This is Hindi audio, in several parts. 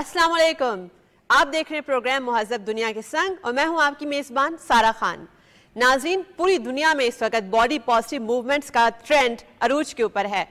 अस्सलाम वालेकुम आप देख रहे हैं प्रोग्राम महजब दुनिया के संग और मैं हूं आपकी मेज़बान सारा खान नाजरीन पूरी दुनिया में इस वक्त बॉडी पॉजिटिव मूवमेंट्स का ट्रेंड अरूज के ऊपर है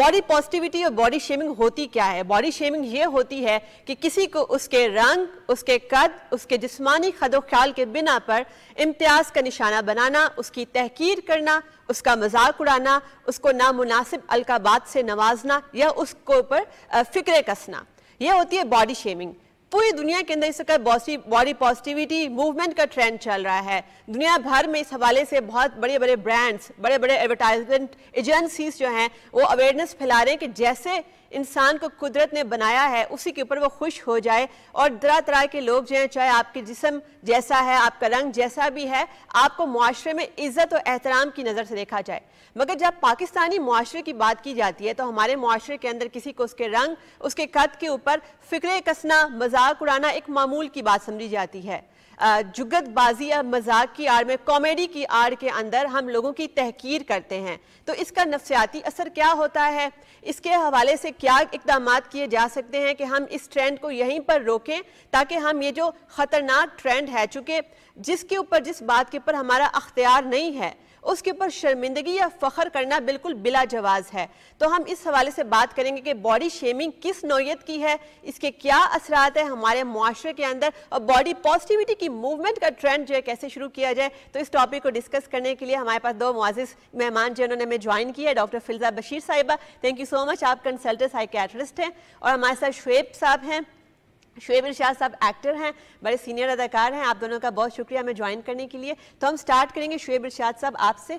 बॉडी पॉजिटिविटी और बॉडी शेमिंग होती क्या है बॉडी शेमिंग ये होती है कि किसी को उसके रंग उसके कद उसके जिस्मानी खदो ख्याल के बिना पर इम्तियाज़ का निशाना बनाना उसकी तहकीर करना उसका मजाक उड़ाना उसको नामुनासिब अलकाबात से नवाजना या उसको ऊपर फिक्र कसना ये होती है बॉडी शेमिंग पूरी दुनिया के अंदर इस वक्त बॉडी पॉजिटिविटी मूवमेंट का ट्रेंड चल रहा है दुनिया भर में इस हवाले से बहुत बड़े बड़े ब्रांड्स बड़े बड़े एडवर्टाइजमेंट एजेंसीज जो हैं वो अवेयरनेस फैला रहे हैं कि जैसे इंसान को कुदरत ने बनाया है उसी के ऊपर वो खुश हो जाए और तरह तरह के लोग जो हैं चाहे आपके जिसम जैसा है आपका रंग जैसा भी है आपको माशरे में इज़्ज़त और एहतराम की नज़र से देखा जाए मगर जब पाकिस्तानी माशरे की बात की जाती है तो हमारे माशरे के अंदर किसी को उसके रंग उसके कद के ऊपर फ़िक्र कसना मजा मजाक उड़ाना एक मामूल की बात समझी जाती है जुगतबाजी या मजाक की आड़ में कॉमेडी की आड़ के अंदर हम लोगों की तहकीर करते हैं तो इसका नफसियाती असर क्या होता है इसके हवाले से क्या इकदाम किए जा सकते हैं कि हम इस ट्रेंड को यहीं पर रोकें ताकि हम ये जो ख़तरनाक ट्रेंड है चूँकि जिसके ऊपर जिस बात के ऊपर हमारा अख्तियार नहीं है उसके ऊपर शर्मिंदगी या फ़खर करना बिल्कुल बिला जवाज़ है तो हम इस हवाले से बात करेंगे कि बॉडी शेमिंग किस नोयत की है इसके क्या असरात है हमारे माशरे के अंदर और बॉडी पॉजिटिविटी की मूवमेंट का ट्रेंड जो है कैसे शुरू किया जाए तो इस टॉपिक को डिस्कस करने के लिए हमारे पास दो मुआज़ मेहमान जो उन्होंने हमें ज्वाइन किया डॉक्टर फिल्जा बशीर साहिबा थैंक यू सो मच आप कंसल्टेंट साइकेट्रिस्ट हैं और हमारे साथ शुएब साहब हैं शुएब इरशाद साहब एक्टर हैं बड़े सीनियर अदाकार हैं आप दोनों का बहुत शुक्रिया हमें ज्वाइन करने के लिए तो हम स्टार्ट करेंगे शुएब इरशाद साहब आपसे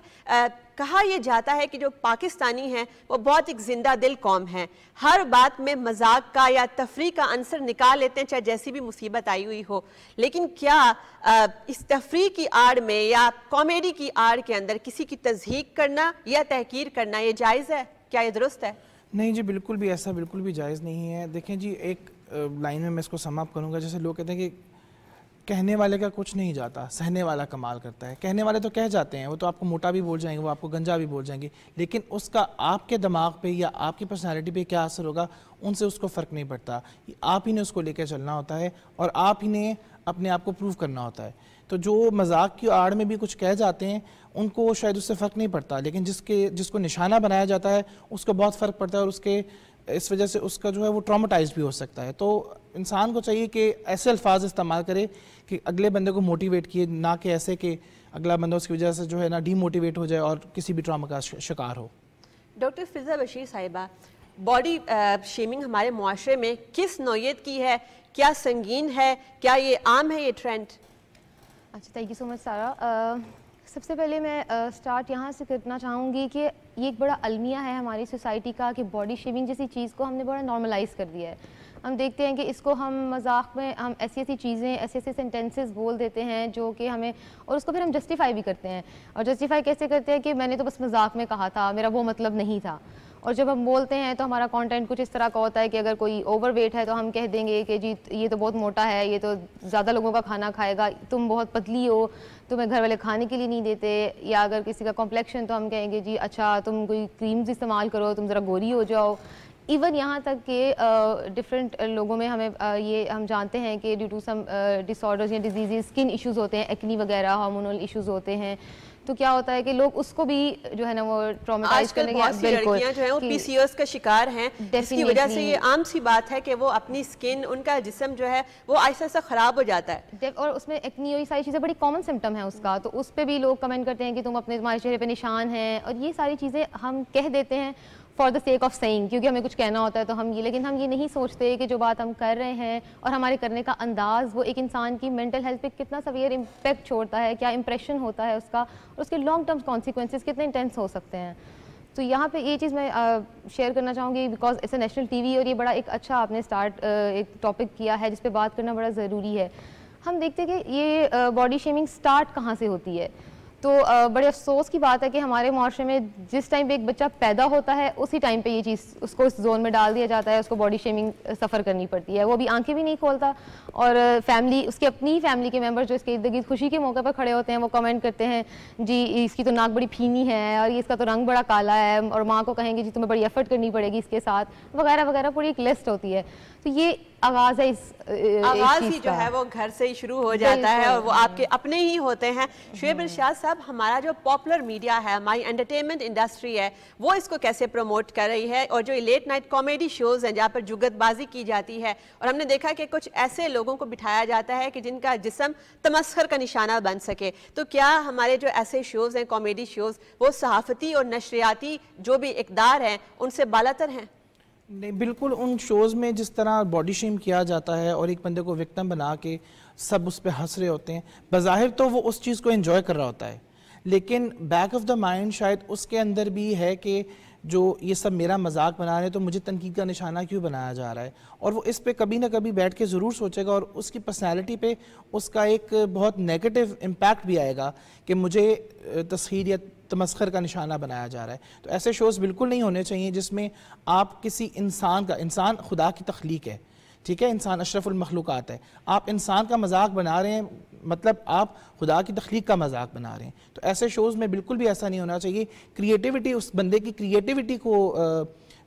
कहा यह जाता है कि जो पाकिस्तानी हैं वो बहुत एक जिंदा दिल कौम है हर बात में मजाक का या तफरी का आंसर निकाल लेते हैं चाहे जैसी भी मुसीबत आई हुई हो लेकिन क्या आ, इस तफरी की आड़ में या कॉमेडी की आड़ के अंदर किसी की तजहीक करना या तहकीर करना ये जायज़ है क्या ये दुरुस्त है नहीं जी बिल्कुल भी ऐसा बिल्कुल भी जायज़ नहीं है देखें जी एक लाइन में मैं इसको समाप्त करूँगा जैसे लोग कहते हैं कि कहने वाले का कुछ नहीं जाता सहने वाला कमाल करता है कहने वाले तो कह जाते हैं वो तो आपको मोटा भी बोल जाएंगे वो आपको गंजा भी बोल जाएंगे लेकिन उसका आपके दिमाग पे या आपकी पर्सनालिटी पे क्या असर होगा उनसे उसको फ़र्क नहीं पड़ता आप ही ने उसको लेकर चलना होता है और आप ही ने अपने आप को प्रूव करना होता है तो जो मजाक की आड़ में भी कुछ कह जाते हैं उनको शायद उससे फ़र्क नहीं पड़ता लेकिन जिसके जिसको निशाना बनाया जाता है उसको बहुत फ़र्क पड़ता है और उसके इस वजह से उसका जो है वो ट्रामाटाइज भी हो सकता है तो इंसान को चाहिए कि ऐसे अल्फाज इस्तेमाल करे कि अगले बंदे को मोटिवेट किए ना कि ऐसे कि अगला बंदा उसकी वजह से जो है ना डीमोटिवेट हो जाए और किसी भी ट्रामा का शिकार हो डॉक्टर फिजा बशीर साहिबा बॉडी शेमिंग हमारे माशरे में किस नोयत की है क्या संगीन है क्या ये आम है ये ट्रेंड अच्छा थैंक यू सो मच सारा सबसे पहले मैं स्टार्ट uh, यहाँ से करना चाहूँगी कि ये एक बड़ा अलमिया है हमारी सोसाइटी का कि बॉडी शेविंग जैसी चीज़ को हमने बड़ा नॉर्मलाइज कर दिया है हम देखते हैं कि इसको हम मजाक में हम ऐसी ऐसी चीज़ें ऐसे ऐसे सेंटेंसेस बोल देते हैं जो कि हमें और उसको फिर हम जस्टिफाई भी करते हैं और जस्टिफाई कैसे करते हैं कि मैंने तो बस मजाक में कहा था मेरा वो मतलब नहीं था और जब हम बोलते हैं तो हमारा कंटेंट कुछ इस तरह का होता है कि अगर कोई ओवर वेट है तो हम कह देंगे कि जी ये तो बहुत मोटा है ये तो ज़्यादा लोगों का खाना खाएगा तुम बहुत पतली हो तुम्हें घर वाले खाने के लिए नहीं देते या अगर किसी का कॉम्प्लेक्शन तो हम कहेंगे जी अच्छा तुम कोई क्रीम्स इस्तेमाल करो तुम ज़रा गोरी हो जाओ इवन यहाँ तक कि डिफरेंट uh, लोगों में हमें uh, ये हम जानते हैं कि ड्यू टू सम डिसऑर्डर्स या डिजीज़ स्किन इश्यूज़ होते हैं एक्नी वगैरह हार्मोनल इश्यूज़ होते हैं तो क्या होता है कि लोग उसको भी जो है ना वो ट्रोमेटाइज करने के लड़कियां जो है वो पीसीओएस का शिकार हैं जिसकी वजह से ये आम सी बात है कि वो अपनी स्किन उनका जिसम जो है वो ऐसा ऐसा खराब हो जाता है और उसमें एक्नी और सारी चीज़ें बड़ी कॉमन सिम्टम है उसका तो उस पर भी लोग कमेंट करते हैं कि तुम अपने तुम्हारे चेहरे पर निशान है और ये सारी चीज़ें हम कह देते हैं for the sake of saying क्योंकि हमें कुछ कहना होता है तो हम ये लेकिन हम ये नहीं सोचते कि जो बात हम कर रहे हैं और हमारे करने का अंदाज़ वो एक इंसान की मेंटल हेल्थ पे कितना सवियर इम्पेक्ट छोड़ता है क्या इंप्रेशन होता है उसका और उसके लॉन्ग टर्म कॉन्सिक्वेंसेज कितने इंटेंस हो सकते हैं तो यहाँ पे ये चीज़ मैं शेयर करना चाहूँगी because it's a national TV और ये बड़ा एक अच्छा आपने स्टार्ट एक टॉपिक किया है जिस पर बात करना बड़ा ज़रूरी है हम देखते हैं कि ये बॉडी शेमिंग स्टार्ट कहाँ से होती है तो बड़े अफसोस की बात है कि हमारे माशरे में जिस टाइम पे एक बच्चा पैदा होता है उसी टाइम पे ये चीज़ उसको इस जोन में डाल दिया जाता है उसको बॉडी शेमिंग सफ़र करनी पड़ती है वो अभी आंखें भी नहीं खोलता और फैमिली उसकी अपनी फैमिली के मेम्बर जो इसके इर्द गिर्द खुशी के मौके पर खड़े होते हैं वो कमेंट करते हैं जी इसकी तो नाक बड़ी फीनी है और इसका तो रंग बड़ा काला है और माँ को कहेंगे जी तुम्हें बड़ी एफर्ट करनी पड़ेगी इसके साथ वगैरह वगैरह पूरी एक लिस्ट होती है तो ये आगाज है इस आगाज ही जो है वो घर से ही शुरू हो जाता है और वो आपके अपने ही होते हैं शुएब हम्म। इर्शाद साहब सब हमारा जो पॉपुलर मीडिया है हमारी एंटरटेनमेंट इंडस्ट्री है वो इसको कैसे प्रमोट कर रही है और जो लेट नाइट कॉमेडी शोज़ हैं जहाँ पर जुगतबाजी की जाती है और हमने देखा कि कुछ ऐसे लोगों को बिठाया जाता है कि जिनका जिसम तमस्खर का निशाना बन सके तो क्या हमारे जो ऐसे शोज़ हैं कॉमेडी शोज़ वो सहाफ़ती और नशरियाती जो भी इकदार हैं उनसे बालातर हैं नहीं बिल्कुल उन शोज़ में जिस तरह बॉडी शेम किया जाता है और एक बंदे को विक्टम बना के सब उस पर हंस रहे होते हैं बाहिर तो वो उस चीज़ को इन्जॉय कर रहा होता है लेकिन बैक ऑफ द माइंड शायद उसके अंदर भी है कि जो ये सब मेरा मजाक बना रहे हैं तो मुझे तनकीद का निशाना क्यों बनाया जा रहा है और वो इस पर कभी ना कभी बैठ के ज़रूर सोचेगा और उसकी पर्सनैलिटी पे उसका एक बहुत नेगेटिव इम्पैक्ट भी आएगा कि मुझे तस्खीर या तमस्खर का निशाना बनाया जा रहा है तो ऐसे शोज़ बिल्कुल नहीं होने चाहिए जिसमें आप किसी इंसान का इंसान खुदा की तख्लीक है ठीक है इंसान अशरफुलमखलूक़ात है आप इंसान का मजाक बना रहे हैं मतलब आप खुदा की तख्लीक का मजाक बना रहे हैं तो ऐसे शोज़ में बिल्कुल भी ऐसा नहीं होना चाहिए क्रिएटिविटी उस बंदे की क्रिएटिविटी को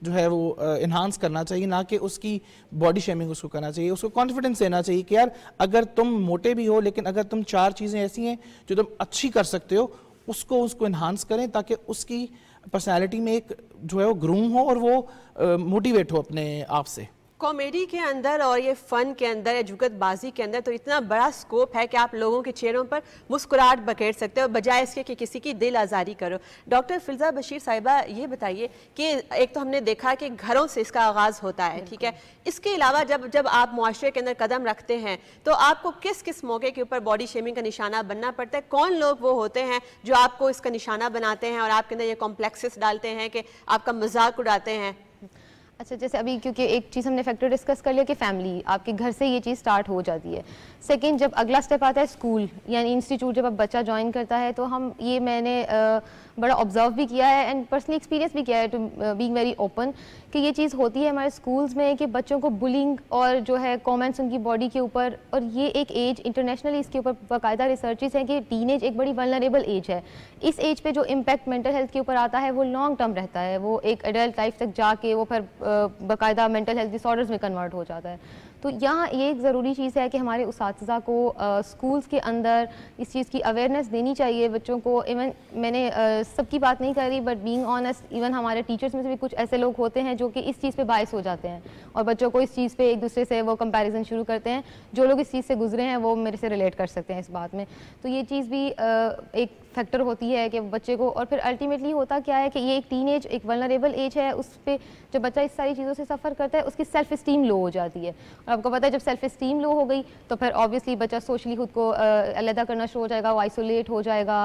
जो है वो इन्हांस करना चाहिए ना कि उसकी बॉडी शेमिंग उसको करना चाहिए उसको कॉन्फिडेंस देना चाहिए कि यार अगर तुम मोटे भी हो लेकिन अगर तुम चार चीज़ें ऐसी हैं जो तुम अच्छी कर सकते हो उसको उसको इन्हांस करें ताकि उसकी पर्सनैलिटी में एक जो है वो ग्रूम हो और वो मोटिवेट हो अपने आप से कॉमेडी के अंदर और ये फन के अंदर या जुगतबाजी के अंदर तो इतना बड़ा स्कोप है कि आप लोगों के चेहरों पर मुस्कुराहट बकेर सकते हो बजाय इसके कि किसी की दिल आज़ारी करो डॉक्टर फिलजा बशीर साहिबा ये बताइए कि एक तो हमने देखा कि घरों से इसका आगाज़ होता है ठीक है इसके अलावा जब जब आप मुआरे के अंदर कदम रखते हैं तो आपको किस किस मौके के ऊपर बॉडी शेमिंग का निशाना बनना पड़ता है कौन लोग वो होते हैं जो आपको इसका निशाना बनाते हैं और आपके अंदर ये कॉम्प्लेक्सेस डालते हैं कि आपका मजाक उड़ाते हैं अच्छा जैसे अभी क्योंकि एक चीज़ हमने फैक्टर डिस्कस कर लिया कि फैमिली आपके घर से ये चीज़ स्टार्ट हो जाती है सेकंड जब अगला स्टेप आता है स्कूल यानी इंस्टीट्यूट जब अब बच्चा ज्वाइन करता है तो हम ये मैंने आ, बड़ा ऑब्जर्व भी किया है एंड पर्सनली एक्सपीरियंस भी किया है टू बीइंग वेरी ओपन कि ये चीज़ होती है हमारे स्कूल्स में कि बच्चों को बुलिंग और जो है कॉमेंट्स उनकी बॉडी के ऊपर और ये एक एज इंटरनेशनली इसके ऊपर बाकायदा रिसर्चेज हैं कि टीन एक बड़ी वनरेबल एज है इस एज पर जो इम्पैक्ट मेंटल हेल्थ के ऊपर आता है वो लॉन्ग टर्म रहता है वो एक एडल्ट लाइफ तक जाके वो फिर uh, बाकायदा मेंटल हेल्थ डिसऑर्डर्स में कन्वर्ट हो जाता है तो यहाँ ये एक ज़रूरी चीज़ है कि हमारे उस को स्कूल्स के अंदर इस चीज़ की अवेयरनेस देनी चाहिए बच्चों को इवन मैंने सबकी बात नहीं कर रही बट बींग ऑनेस्ट इवन हमारे टीचर्स में से भी कुछ ऐसे लोग होते हैं जो कि इस चीज़ पर बायस हो जाते हैं और बच्चों को इस चीज़ पर एक दूसरे से वो कंपेरिजन शुरू करते हैं जो लोग इस चीज़ से गुजरे हैं वो मेरे से रिलेट कर सकते हैं इस बात में तो ये चीज़ भी एक फैक्टर होती है कि बच्चे को और फिर अल्टीमेटली होता क्या है कि ये एक टीन एज एक वनरेबल एज है उस पर जब बच्चा इस सारी चीज़ों से सफ़र करता है उसकी सेल्फ इस्टीम लो हो जाती है और आपको पता है जब सेल्फ इस्टीम लो हो गई तो फिर ऑब्वियसली बच्चा सोशली खुद को अलहदा करना शुरू हो जाएगा वो आइसोलेट हो जाएगा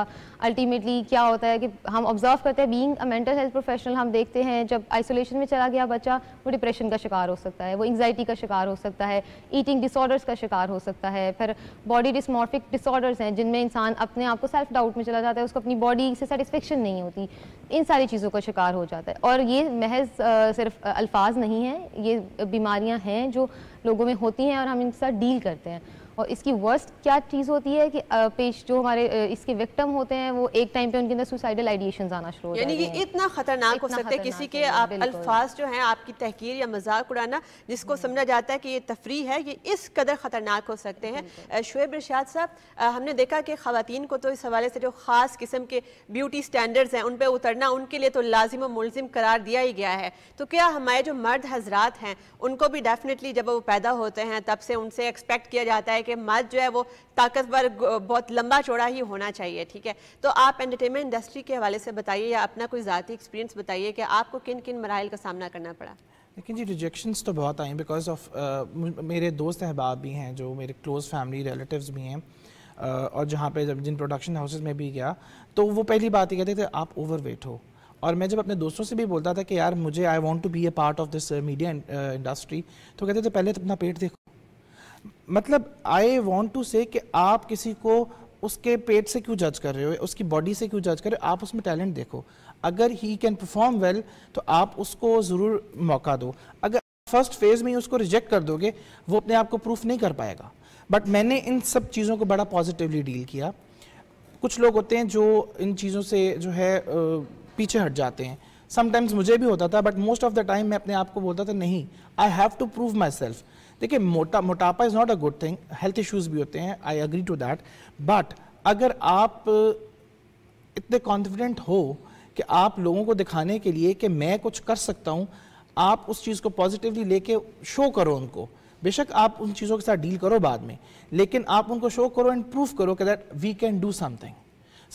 अल्टीमेटली क्या होता है कि हम ऑब्जर्व करते हैं बींग मेंटल हेल्थ प्रोफेशनल हम देखते हैं जब आइसोलेशन में चला गया बच्चा वो डिप्रेशन का शिकार हो सकता है वो एंगजाइटी का शिकार हो सकता है ईटिंग डिसऑर्डर्स का शिकार हो सकता है फिर बॉडी डिस्मॉर्फिक डिसऑर्डर्स हैं जिनमें इंसान अपने आप को सेल्फ डाउट में चला जाता है उसको अपनी बॉडी से सेटिस्फेक्शन नहीं होती इन सारी चीज़ों का शिकार हो जाता है और ये महज सिर्फ अल्फाज नहीं हैं ये बीमारियाँ हैं जो लोगों में होती हैं और हम इनके साथ डील करते हैं और इसकी वर्स्ट क्या चीज़ होती है कि पेश जो हमारे इसके विक्टम होते हैं वो एक टाइम पे उनके अंदर सुसाइडल आइडिएशन आना शुरू हो यानी कि इतना खतरनाक हो सकता है किसी के आप अल्फाज जो हैं आपकी तहकीर या मजाक उड़ाना जिसको समझा जाता है कि ये तफरी है ये इस कदर ख़तरनाक हो सकते हैं शुएब रशाद साहब हमने देखा कि खातन को तो इस हवाले से जो ख़ास किस्म के ब्यूटी स्टैंडर्ड्स हैं उन पर उतरना उनके लिए तो लाजिम और मुलजिम करार दिया ही गया है तो क्या हमारे जो मर्द हजरात हैं उनको भी डेफिनेटली जब वो पैदा होते हैं तब से उनसे एक्सपेक्ट किया जाता है कि मर्द जो है वो ताकतवर बहुत लंबा चौड़ा ही होना चाहिए ठीक है तो आप एंटरटेनमेंट इंडस्ट्री के हवाले से बताइए या अपना कोई ज़ाती एक्सपीरियंस बताइए कि आपको किन किन मराइल का सामना करना पड़ा लेकिन जी रिजेक्शंस तो बहुत आए बिकॉज ऑफ मेरे दोस्त अहबाब भी हैं जो मेरे क्लोज़ फैमिली रिलेटिव भी हैं uh, और जहाँ पे जब जिन प्रोडक्शन हाउसेज में भी गया तो वो पहली बात ही कहते थे आप ओवरवेट हो और मैं जब अपने दोस्तों से भी बोलता था कि यार मुझे I want to be a part of this media industry तो कहते थे पहले तो अपना पेट देखो मतलब आई वॉन्ट टू से कि आप किसी को उसके पेट से क्यों जज कर रहे हो उसकी बॉडी से क्यों जज कर रहे हो आप उसमें टैलेंट देखो अगर ही कैन परफॉर्म वेल तो आप उसको ज़रूर मौका दो अगर फर्स्ट फेज़ में ही उसको रिजेक्ट कर दोगे वो अपने आप को प्रूफ नहीं कर पाएगा बट मैंने इन सब चीज़ों को बड़ा पॉजिटिवली डील किया कुछ लोग होते हैं जो इन चीज़ों से जो है पीछे हट जाते हैं समटाइम्स मुझे भी होता था but most of the time मैं अपने आप को बोलता था नहीं I have to prove myself देखिए मोटा मोटापा is not a good thing health issues भी होते हैं I agree to that but अगर आप इतने कॉन्फिडेंट हो कि आप लोगों को दिखाने के लिए कि मैं कुछ कर सकता हूँ आप उस चीज़ को पॉजिटिवली लेके शो करो उनको बेशक आप उन चीज़ों के साथ डील करो बाद में लेकिन आप उनको शो करो एंड प्रूव करो कि that we can do something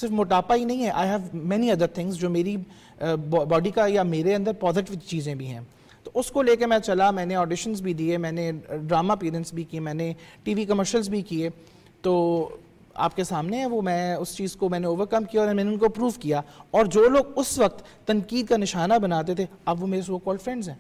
सिर्फ मोटापा ही नहीं है I have many other things जो मेरी बॉडी का या मेरे अंदर पॉजिटिव चीज़ें भी हैं उसको लेके मैं चला मैंने ऑडिशंस भी दिए मैंने ड्रामा अपीरेंस भी किए मैंने टीवी कमर्शियल्स भी किए तो आपके सामने है वो मैं उस चीज़ को मैंने ओवरकम किया और मैंने उनको प्रूव किया और जो लोग उस वक्त तनकीद का निशाना बनाते थे अब वो मेरे सो कॉल फ्रेंड्स हैं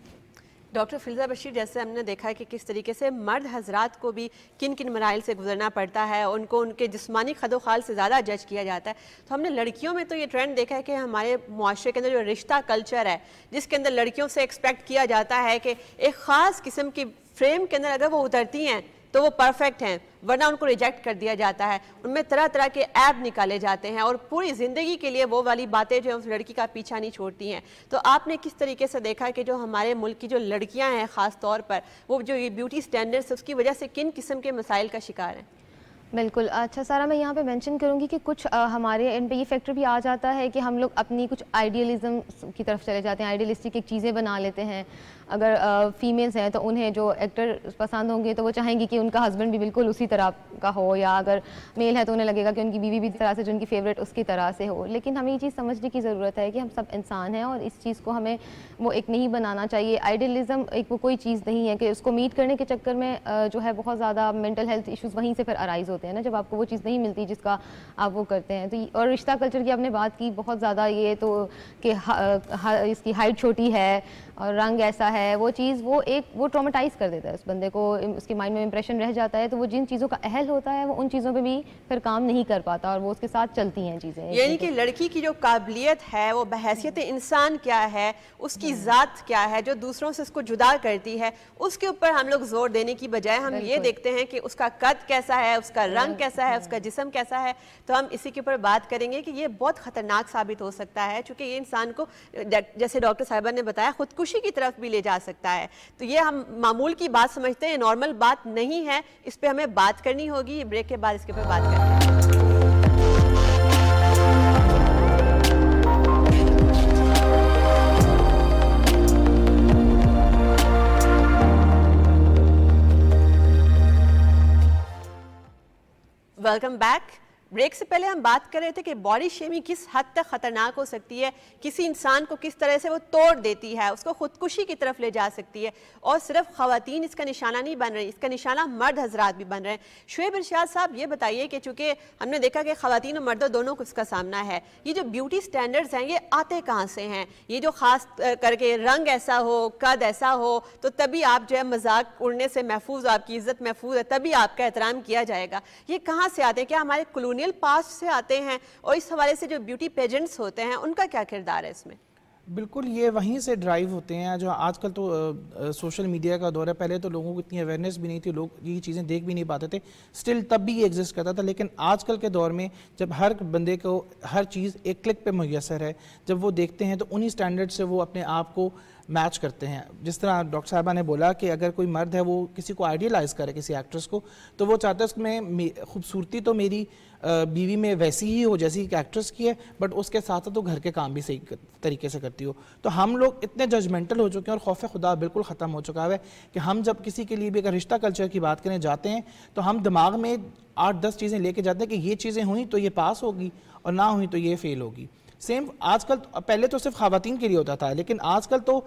डॉक्टर फिलजा बशीर जैसे हमने देखा है कि किस तरीके से मर्द हजरात को भी किन किन मराइल से गुजरना पड़ता है उनको उनके जिसमानी खदोखाल से ज़्यादा जज किया जाता है तो हमने लड़कियों में तो ये ट्रेंड देखा है कि हमारे माशरे के अंदर जो रिश्ता कल्चर है जिसके अंदर लड़कियों से एक्सपेक्ट किया जाता है कि एक ख़ास किस्म की फ्रेम के अंदर अगर वो उतरती हैं तो वो परफेक्ट हैं वरना उनको रिजेक्ट कर दिया जाता है उनमें तरह तरह के ऐप निकाले जाते हैं और पूरी ज़िंदगी के लिए वो वाली बातें जो उस लड़की का पीछा नहीं छोड़ती हैं तो आपने किस तरीके से देखा कि जो हमारे मुल्क की जो लड़कियाँ हैं ख़ास तौर पर वो जो ये ब्यूटी स्टैंडर्ड्स उसकी वजह से किन किस्म के मसाइल का शिकार हैं बिल्कुल अच्छा सारा मैं यहाँ पे मेंशन करूँगी कि कुछ आ, हमारे इन पे ये फैक्टर भी आ जाता है कि हम लोग अपनी कुछ आइडियलिज्म की तरफ चले जाते हैं आइडियलिस्टिक एक चीज़ें बना लेते हैं अगर फीमेल्स हैं तो उन्हें जो एक्टर पसंद होंगे तो वो चाहेंगी कि उनका हस्बैंड भी बिल्कुल उसी तरह का हो या अगर मेल है तो उन्हें लगेगा कि उनकी बीवी भी तरह से जो उनकी फेवरेट उसकी तरह से हो लेकिन हमें ये चीज़ समझने की ज़रूरत है कि हम सब इंसान हैं और इस चीज़ को हमें वो एक नहीं बनाना चाहिए आइडियलिज़म एक वो कोई चीज़ नहीं है कि उसको मीट करने के चक्कर में जो है बहुत ज़्यादा मेंटल हेल्थ इशूज़ वहीं से फिर अराइज़ होते हैं ना जब आपको वो चीज़ नहीं मिलती जिसका आप वो करते हैं तो और रिश्ता कल्चर की आपने बात की बहुत ज़्यादा ये तो कि इसकी हाइट छोटी है और रंग ऐसा है वो चीज़ वो एक वो ट्रोमेटाइज कर देता है उस बंदे को उसके माइंड में इंप्रेशन रह जाता है तो वो जिन चीज़ों का अहल होता है वो उन चीज़ों पर भी फिर काम नहीं कर पाता और वो उसके साथ चलती हैं चीज़ें यानी कि लड़की की जो काबिलियत है वो बहसीत हम्म। इंसान क्या है उसकी हम्म। ज़ात क्या है जो दूसरों से उसको जुदा करती है उसके ऊपर हम लोग जोर देने की बजाय हम ये देखते हैं कि उसका कद कैसा है उसका रंग कैसा है हम्म। उसका जिसम कैसा है तो हम इसी के ऊपर बात करेंगे कि ये बहुत ख़तरनाक साबित हो सकता है चूँकि ये इंसान को जैसे डॉक्टर साहिबा ने बताया खुद को खुदकुशी की तरफ भी ले जा सकता है तो ये हम मामूल की बात समझते हैं नॉर्मल बात नहीं है इस पर हमें बात करनी होगी ब्रेक के बाद इसके ऊपर बात करते हैं वेलकम बैक ब्रेक से पहले हम बात कर रहे थे कि बॉडी शेमिंग किस हद तक खतरनाक हो सकती है किसी इंसान को किस तरह से वो तोड़ देती है उसको खुदकुशी की तरफ ले जा सकती है और सिर्फ खातन इसका निशाना नहीं बन रही इसका निशाना मर्द हजरात भी बन रहे हैं शुएब इर्शाद साहब ये बताइए कि चूंकि हमने देखा कि खातन और मर्दों दोनों को इसका सामना है ये जो ब्यूटी स्टैंडर्ड्स हैं ये आते कहाँ से हैं ये जो ख़ास करके रंग ऐसा हो कद ऐसा हो तो तभी आप जो है मजाक उड़ने से महफूज आपकी इज़्ज़त महफूज है तभी आपका एहतराम किया जाएगा ये कहाँ से आते हैं क्या हमारे कलोनी रियल पास से आते हैं और इस हवाले से जो ब्यूटी पेजेंट्स होते हैं उनका क्या किरदार है इसमें बिल्कुल ये वहीं से ड्राइव होते हैं जो आजकल तो आ, सोशल मीडिया का दौर है पहले तो लोगों को इतनी अवेयरनेस भी नहीं थी लोग ये चीज़ें देख भी नहीं पाते थे स्टिल तब भी ये एग्जिस्ट करता था लेकिन आजकल के दौर में जब हर बंदे को हर चीज़ एक क्लिक पे मैसर है जब वो देखते हैं तो उन्हीं स्टैंडर्ड से वो अपने आप को मैच करते हैं जिस तरह डॉक्टर साहबा ने बोला कि अगर कोई मर्द है वो किसी को आइडियलाइज़ करे किसी एक्ट्रेस को तो वो चाहता है उसमें खूबसूरती तो मेरी बीवी में वैसी ही हो जैसी एक एक्ट्रेस की है बट उसके साथ साथ तो घर के काम भी सही तरीके से करती हो तो हम लोग इतने जजमेंटल हो चुके हैं और खौफ खुदा बिल्कुल ख़त्म हो चुका है कि हम जब किसी के लिए भी अगर रिश्ता कल्चर की बात करें जाते हैं तो हम दिमाग में आठ दस चीज़ें लेके जाते हैं कि ये चीज़ें हुई तो ये पास होगी और ना हुई तो ये फेल होगी सेम आजकल तो, पहले तो सिर्फ खातन के लिए होता था लेकिन आजकल तो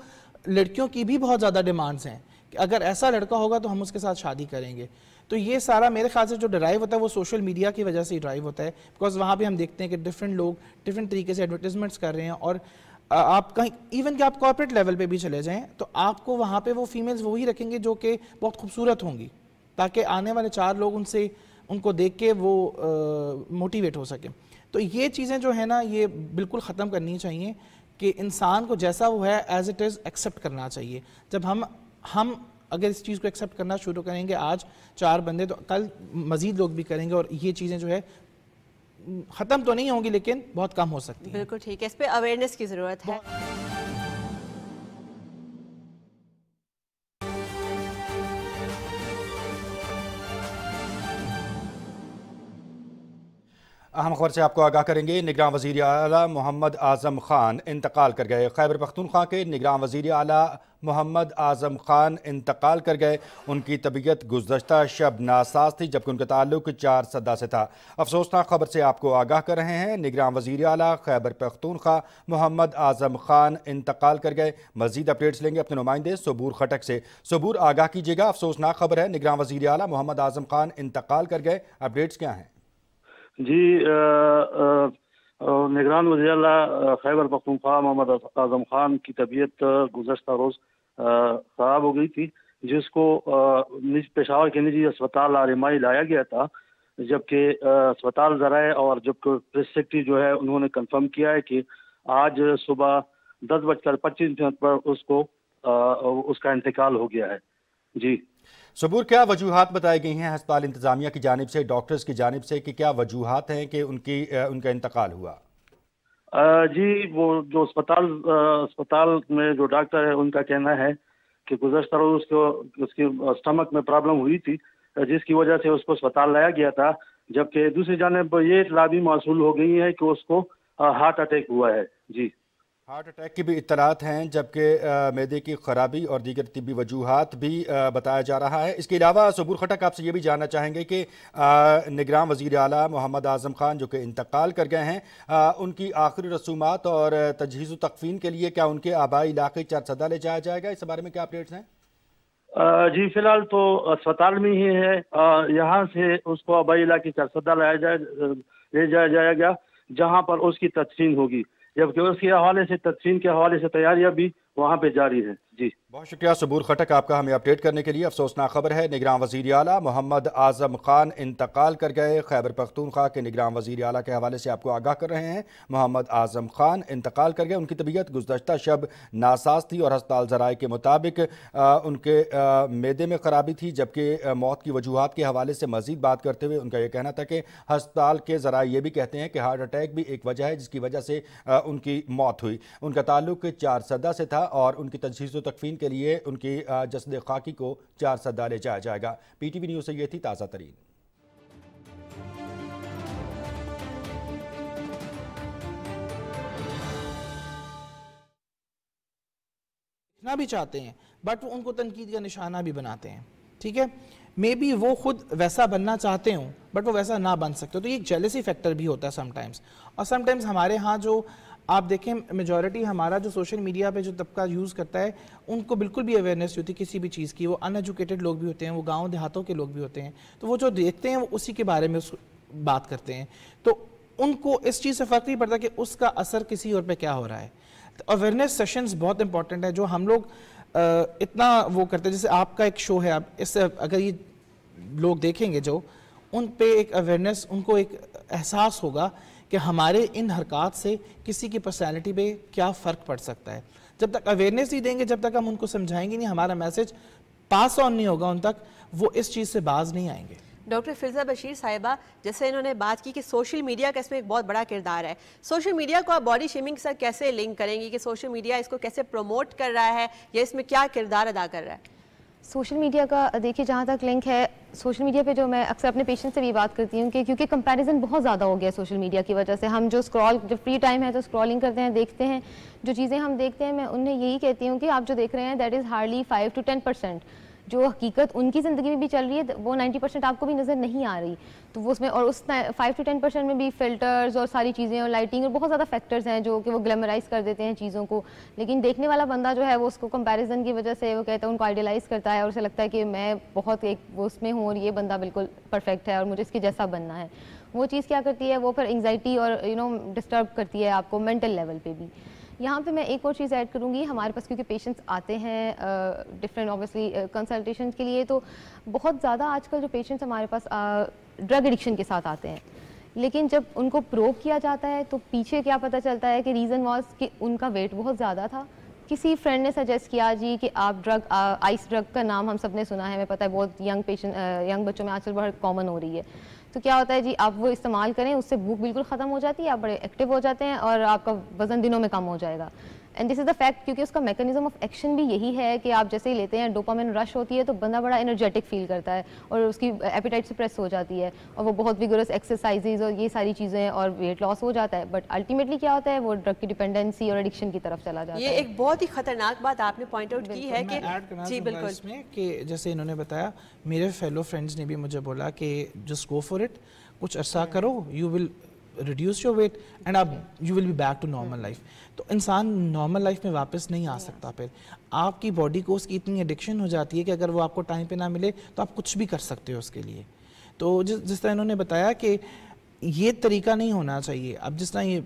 लड़कियों की भी बहुत ज़्यादा डिमांड्स हैं कि अगर ऐसा लड़का होगा तो हम उसके साथ शादी करेंगे तो ये सारा मेरे ख्याल से जो ड्राइव होता है वो सोशल मीडिया की वजह से ही ड्राइव होता है बिकॉज वहाँ भी हम देखते हैं कि डिफरेंट लोग डिफरेंट तरीके से एडवर्टीजमेंट्स कर रहे हैं और आप कहीं इवन कि आप कॉर्पोरेट लेवल पे भी चले जाएं तो आपको वहाँ पे वो फीमेल्स वही रखेंगे जो कि बहुत खूबसूरत होंगी ताकि आने वाले चार लोग उनसे उनको देख के वो मोटिवेट हो सकें तो ये चीज़ें जो है ना ये बिल्कुल ख़त्म करनी चाहिए कि इंसान को जैसा वो है एज इट इज़ एक्सेप्ट करना चाहिए जब हम हम अगर इस चीज़ को एक्सेप्ट करना शुरू करेंगे आज चार बंदे तो कल मज़ीद लोग भी करेंगे और ये चीज़ें जो है ख़त्म तो नहीं होंगी लेकिन बहुत कम हो सकती है बिल्कुल ठीक है इस पर अवेयरनेस की ज़रूरत है अहम खबर से आपको आगाह करेंगे निगरान वजी अली मोहम्मद आजम ख़ान इंतकाल कर गए खैबर पख्तूनख्वा के निगरान वजीर अली मोहम्मद आजम ख़ान इंतकाल कर गए उनकी तबीयत गुजशत शब नासाज थी जबकि उनका ताल्लुक चार सदा से था अफसोसनाक खबर से आपको आगाह कर रहे हैं निगरान वजी अली खैबर पख्तूनख्वा मोहम्मद आजम ख़ान इंतकाल कर गए मजीद अपडेट्स लेंगे अपने नुमाइंदे सबूर खटक से सबूर आगाह कीजिएगा अफसोसनाक खबर है निगरान वजीर अली मोहम्मद आजम ख़ान इंतकाल कर गए अपडेट्स क्या हैं जी निगरान वजी खैबर पखतनख्वा मोहम्मद आजम खान की तबीयत गुजशत रोज़ ख़राब हो गई थी जिसको पेशावर के निजी अस्पताल आरमाई लाया गया था जबकि अस्पताल ज़राए और जब प्रेस सेक्रेटरी जो है उन्होंने कंफर्म किया है कि आज सुबह दस बजकर पच्चीस मिनट पर उसको आ, उसका इंतकाल हो गया है जी सबूर क्या वजूहत बताई गई हैं हस्पताल इंतज़ामिया की जानब से डॉक्टर्स की जानब से कि क्या वजूहत हैं कि उनकी उनका इंतकाल हुआ जी वो जो अस्पताल अस्पताल में जो डॉक्टर है उनका कहना है कि गुजशत रोज उसको उसकी स्टमक में प्रॉब्लम हुई थी जिसकी वजह से उसको अस्पताल लाया गया था जबकि दूसरी जानब ये इतला भी मौसू हो गई है कि उसको हार्ट अटैक हुआ है जी हार्ट अटैक की भी इतलात हैं जबकि मैदे की खराबी और दीगर तबी वजूहत भी आ, बताया जा रहा है इसके अलावा सबूर खटक आपसे ये भी जानना चाहेंगे कि निगरान वजीर अली मोहम्मद आजम खान जो कि इंतकाल कर गए हैं आ, उनकी आखिरी रसूमात और तजहीज़ तकफीन के लिए क्या उनके आबाई इलाके सदा ले जाया जाएगा इस बारे में क्या अपडेट्स हैं जी फिलहाल तो अस्पताल में ही है यहाँ से उसको आबाई इलाके सदा लाया जाए ले जाया जाएगा जहाँ पर उसकी तदफीन होगी जबकि उसके हवाले से तकसीम के हवाले से तैयारियाँ भी वहाँ पे जारी है जी बहुत शुक्रिया सबूर खटक आपका हमें अपडेट करने के लिए अफसोसनाक खबर है निगरान वजीर अला मोहम्मद आजम खान इंतकाल कर गए खैबर पख्तूनखा के निगरान वजीर अला के हवाले से आपको आगाह कर रहे हैं मोहम्मद आजम खान इंतकाल कर गए उनकी तबीयत गुजशत शब नासाज थी और हस्पताल जराए के मुताबिक आ, उनके आ, मैदे में खराबी थी जबकि मौत की वजूहत के हवाले से मजीद बात करते हुए उनका यह कहना था कि हस्पताल के जराए ये भी कहते हैं कि हार्ट अटैक भी एक वजह है जिसकी वजह से उनकी मौत हुई उनका ताल्लुक चार सदा से था और उनकी तजहीज़ व तकफीन के लिए उनकी जसद खाकी को चार सदा ले जाया जाएगा पी टी वी न्यूज़ से ये थी ताज़ा तरीन ना भी चाहते हैं बट वो उनको तनकीद का निशाना भी बनाते हैं ठीक है मे बी वो खुद वैसा बनना चाहते हों बट वो वैसा ना बन सकते तो ये जेलेसी फैक्टर भी होता है समटाइम्स और समटाइम्स हमारे यहाँ जो आप देखें मेजॉरिटी हमारा जो सोशल मीडिया पे जो तबका यूज़ करता है उनको बिल्कुल भी अवेयरनेस होती होती किसी भी चीज़ की वो अनएजुकेटेड लोग भी होते हैं वो गांव देहातों के लोग भी होते हैं तो वो जो देखते हैं वो उसी के बारे में उस बात करते हैं तो उनको इस चीज़ से फ़र्क नहीं पड़ता कि उसका असर किसी और पे क्या हो रहा है तो अवेयरनेस सेशनस बहुत इंपॉर्टेंट है जो हम लोग इतना वो करते हैं जैसे आपका एक शो है आप इससे अगर ये लोग देखेंगे जो उन पे एक अवेयरनेस उनको एक एहसास होगा कि हमारे इन हरकत से किसी की पर्सनैलिटी पर क्या फ़र्क पड़ सकता है जब तक अवेयरनेस ही देंगे जब तक हम उनको समझाएंगे नहीं हमारा मैसेज पास ऑन नहीं होगा उन तक वो इस चीज़ से बाज नहीं आएंगे डॉक्टर फिरजा बशीर साहिबा जैसे इन्होंने बात की कि सोशल मीडिया का इसमें एक बहुत बड़ा किरदार है सोशल मीडिया को आप बॉडी शेमिंग के साथ कैसे लिंक करेंगी कि सोशल मीडिया इसको कैसे प्रमोट कर रहा है या इसमें क्या किरदार अदा कर रहा है सोशल मीडिया का देखिए जहाँ तक लिंक है सोशल मीडिया पे जो मैं अक्सर अपने पेशेंट से भी बात करती हूँ कि क्योंकि कंपैरिजन बहुत ज़्यादा हो गया है सोशल मीडिया की वजह से हम जो स्क्रॉल जब फ्री टाइम है तो स्क्रॉलिंग करते हैं देखते हैं जो चीज़ें हम देखते हैं मैं उन्हें यही कहती हूँ कि आप जो देख रहे हैं that is hardly five to ten percent जो हकीकत उनकी ज़िंदगी में भी चल रही है वो नाइन्टी परसेंट आपको भी नज़र नहीं आ रही तो वो उसमें और उस फाइव टू टेन परसेंट में भी फिल्टर्स और सारी चीज़ें और लाइटिंग और बहुत ज़्यादा फैक्टर्स हैं जो कि वो ग्लैमराइज कर देते हैं चीज़ों को लेकिन देखने वाला बंदा जो है वो उसको कंपेरिजन की वजह से वो कहता है उनको आइडियलाइज़ करता है और उसे लगता है कि मैं बहुत एक वो उसमें हूँ और ये बंदा बिल्कुल परफेक्ट है और मुझे इसके जैसा बनना है वो चीज़ क्या करती है वो फिर एंगजाइटी और यू नो डिस्टर्ब करती है आपको मेंटल लेवल पर भी यहाँ पे मैं एक और चीज़ ऐड करूँगी हमारे पास क्योंकि पेशेंट्स आते हैं डिफरेंट ऑब्वियसली कंसल्टेशन के लिए तो बहुत ज़्यादा आजकल जो पेशेंट्स हमारे पास ड्रग एडिक्शन के साथ आते हैं लेकिन जब उनको प्रोव किया जाता है तो पीछे क्या पता चलता है कि रीज़न वॉज कि उनका वेट बहुत ज़्यादा था किसी फ्रेंड ने सजेस्ट किया जी कि आप ड्रग आइस ड्रग का नाम हम सब ने सुना है मैं पता है बहुत यंग पेशेंट यंग बच्चों में आजकल बहुत कॉमन हो रही है तो क्या होता है जी आप वो इस्तेमाल करें उससे भूख बिल्कुल ख़त्म हो जाती है आप बड़े एक्टिव हो जाते हैं और आपका वज़न दिनों में कम हो जाएगा and this is the fact क्योंकि उसका मैकेनिज्म ऑफ एक्शन भी यही है कि आप जैसे ही लेते हैं डोपामिन रश होती है तो बंदा बड़ा एनर्जेटिक फील करता है और उसकी एपिटाइट सप्रेस हो जाती है और वो बहुत विगोरस एक्सरसाइजेज और ये सारी चीज़ें और वेट लॉस हो जाता है बट अल्टीमेटली क्या होता है वो ड्रग की डिपेंडेंसी और एडिक्शन की तरफ चला जाता है ये एक बहुत ही खतरनाक बात आपने पॉइंट आउट की है कि जी बिल्कुल इसमें कि जैसे इन्होंने बताया मेरे फेलो फ्रेंड्स ने भी मुझे बोला कि जस्ट गो फॉर इट कुछ अर्सा करो you will reduce your weight and अब you will be back to normal life तो इंसान नॉर्मल लाइफ में वापस नहीं आ सकता फिर आपकी बॉडी को उसकी इतनी एडिक्शन हो जाती है कि अगर वो आपको टाइम पे ना मिले तो आप कुछ भी कर सकते हो उसके लिए तो जिस जिस तरह इन्होंने बताया कि ये तरीका नहीं होना चाहिए अब जिस तरह ये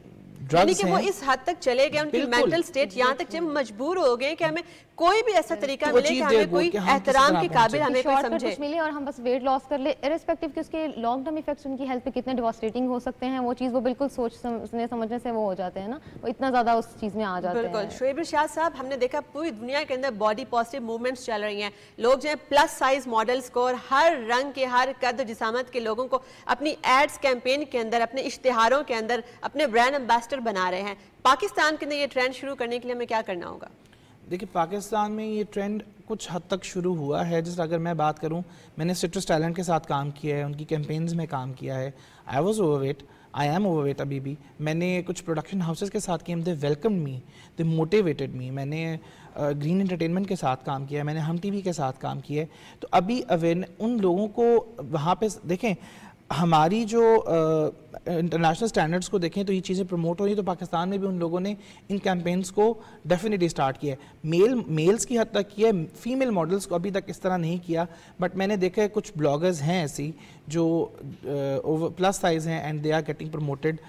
ड्रग्स हैं वो इस हद तक चले गए उनकी मेंटल स्टेट यहाँ तक जब मजबूर हो गए कि हमें कोई भी ऐसा तो तरीका मिले कि हमें कोई एहतराम के काबिल हमें कोई समझे मिले और हम बस वेट लॉस कर ले इरेस्पेक्टिव कि उसके लॉन्ग टर्म इफेक्ट्स उनकी हेल्थ पे कितने डिवास्टेटिंग हो सकते हैं वो चीज़ वो बिल्कुल सोचने समझने से वो हो जाते हैं ना वो इतना ज़्यादा उस चीज़ में आ जाते हैं बिल्कुल शुएब शाह साहब हमने देखा पूरी दुनिया के अंदर बॉडी पॉजिटिव मूवमेंट्स चल रही हैं लोग जो है प्लस साइज मॉडल्स को और हर रंग के हर कद जिसामत के लोगों को अपनी एड्स कैंपेन के अंदर अपने इश्तहारों के अंदर अपने ब्रांड एम्बेसडर डिज़ास्टर बना रहे हैं पाकिस्तान के अंदर ये ट्रेंड शुरू करने के लिए हमें क्या करना होगा देखिए पाकिस्तान में ये ट्रेंड कुछ हद तक शुरू हुआ है जैसे अगर मैं बात करूँ मैंने सिट्रस टैलेंट के साथ काम किया है उनकी कैंपेन्स में काम किया है I was overweight I am overweight अभी भी मैंने कुछ प्रोडक्शन हाउसेस के साथ किए दे वेलकम मी दे मोटिवेटेड मी मैंने ग्रीन एंटरटेनमेंट के साथ काम किया है मैंने हम टी के साथ काम किया है तो अभी अवेयर उन लोगों को वहाँ पे देखें हमारी जो इंटरनेशनल स्टैंडर्ड्स को देखें तो ये चीज़ें प्रमोट हो रही तो पाकिस्तान में भी उन लोगों ने इन कैंपेन्स को डेफिनेटली स्टार्ट किया है मेल मेल्स की हद तक किया है फीमेल मॉडल्स को अभी तक इस तरह नहीं किया बट मैंने देखा है कुछ ब्लॉगर्स हैं ऐसी जो प्लस साइज हैं and they are getting promoted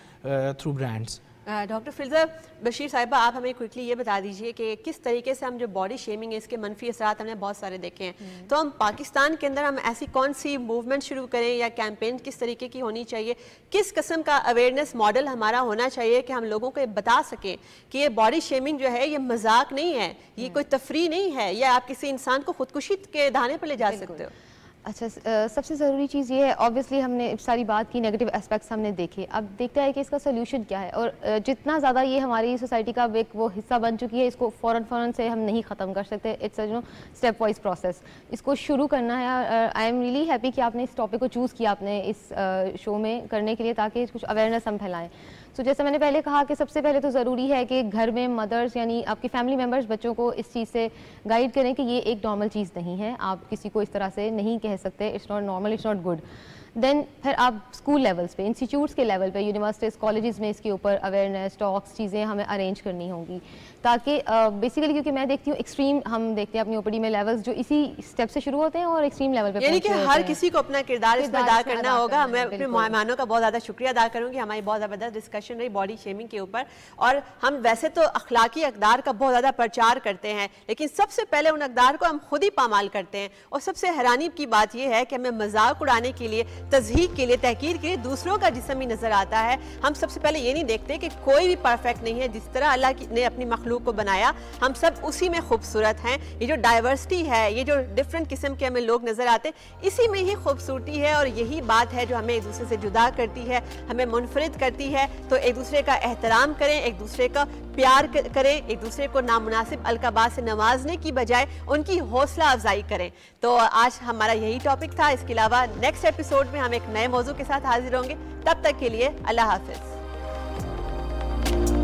through brands doctor Fiza Bashir साहिबा आप हमें क्विकली ये बता दीजिए कि किस तरीके से हम जो बॉडी शेमिंग है इसके मनफी असरा हमने बहुत सारे देखे हैं हम्म। तो हम पाकिस्तान के अंदर हम ऐसी कौन सी मूवमेंट शुरू करें या कैंपेन किस तरीके की होनी चाहिए किस कस्म का अवेयरनेस मॉडल हमारा होना चाहिए कि हम लोगों को बता सकें कि ये बॉडी शेमिंग जो है ये मजाक नहीं है ये हम्म। कोई तफरी नहीं है या आप किसी इंसान को खुदकुशी के दाने पर ले जा सकते हो अच्छा सबसे ज़रूरी चीज़ ये है ऑब्वियसली हमने सारी बात की नेगेटिव एस्पेक्ट्स हमने देखे अब देखता है कि इसका सोल्यूशन क्या है और जितना ज़्यादा ये हमारी सोसाइटी का एक वो हिस्सा बन चुकी है इसको फ़ौरन फ़ौरन से हम नहीं ख़त्म कर सकते it's no step wise process इसको शुरू करना है आई एम रियली हैप्पी कि आपने इस टॉपिक को चूज़ किया आपने इस शो में करने के लिए ताकि कुछ अवेयरनेस हम फैलाएँ सो so, जैसे मैंने पहले कहा कि सबसे पहले तो ज़रूरी है कि घर में मदर्स यानी आपकी फैमिली मेम्बर्स बच्चों को इस चीज़ से गाइड करें कि ये एक नॉर्मल चीज़ नहीं है आप किसी को इस तरह से नहीं कह सकते it's not normal it's not good then फिर आप स्कूल लेवल्स पे इंस्टीट्यूट्स के लेवल पे यूनिवर्सिटीज़ कॉलेजेस में इसके ऊपर अवेयरनेस टॉक्स चीज़ें हमें अरेंज करनी होंगी ताकि बेसिकली uh, क्योंकि मैं देखती हूँ एक्सट्रीम हम देखते हैं अपनी ओपीडी में लेवल्स जो इसी स्टेप से शुरू होते हैं और एक्सट्रीम लेवल पे यानी कि हर किसी को अपना किरदार इसमें अदा करना होगा मैं अपने मेहमानों का बहुत ज़्यादा शुक्रिया अदा करूँगी हमारी बहुत ज़बरदस्त डिस्कशन रही बॉडी शेमिंग के ऊपर और हम वैसे तो अखलाकी अकदार का बहुत ज़्यादा प्रचार करते हैं लेकिन सबसे पहले उन अकदार को हम खुद ही पामाल करते हैं और सबसे हैरानी की बात यह है कि हमें मजाक उड़ाने के लिए तजहीक के लिए तहकीर के लिए दूसरों का जिसम ही नज़र आता है हम सबसे पहले ये नहीं देखते कि कोई भी परफेक्ट नहीं है जिस तरह अल्लाह ने अपनी मखलूक को बनाया हम सब उसी में खूबसूरत हैं ये जो डाइवर्सिटी है ये जो डिफरेंट किस्म के हमें लोग नज़र आते इसी में ही खूबसूरती है और यही बात है जो हमें एक दूसरे से जुदा करती है हमें मुनफरद करती है तो एक दूसरे का एहतराम करें एक दूसरे का प्यार करें एक दूसरे को नामनासिब अलकाबाद से नवाजने की बजाय उनकी हौसला अफजाई करें तो आज हमारा यही टॉपिक था इसके अलावा नेक्स्ट एपिसोड में हम एक नए मौजू के साथ हाजिर होंगे तब तक के लिए अल्लाह हाफिज़